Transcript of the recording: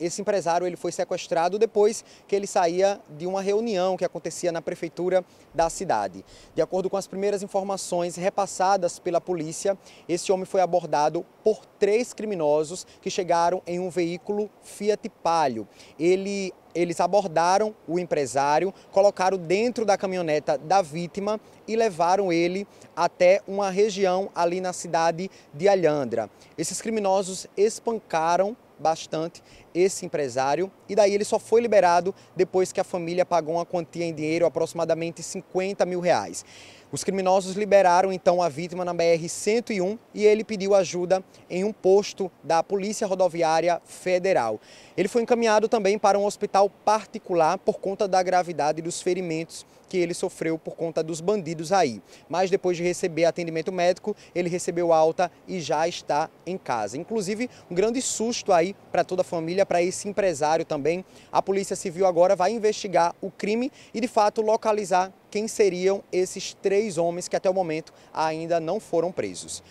esse empresário ele foi sequestrado depois que ele saía de uma reunião que acontecia na prefeitura da cidade. De acordo com as primeiras informações repassadas pela polícia, esse homem foi abordado por três criminosos que chegaram em um veículo Fiat Palio. Ele eles abordaram o empresário, colocaram dentro da caminhoneta da vítima e levaram ele até uma região ali na cidade de Alhandra. Esses criminosos espancaram bastante esse empresário e daí ele só foi liberado depois que a família pagou uma quantia em dinheiro, aproximadamente 50 mil reais. Os criminosos liberaram então a vítima na BR-101 e ele pediu ajuda em um posto da Polícia Rodoviária Federal. Ele foi encaminhado também para um hospital particular por conta da gravidade dos ferimentos que ele sofreu por conta dos bandidos aí. Mas depois de receber atendimento médico, ele recebeu alta e já está em casa. Inclusive, um grande susto aí para toda a família, para esse empresário também. A Polícia Civil agora vai investigar o crime e, de fato, localizar quem seriam esses três homens que até o momento ainda não foram presos.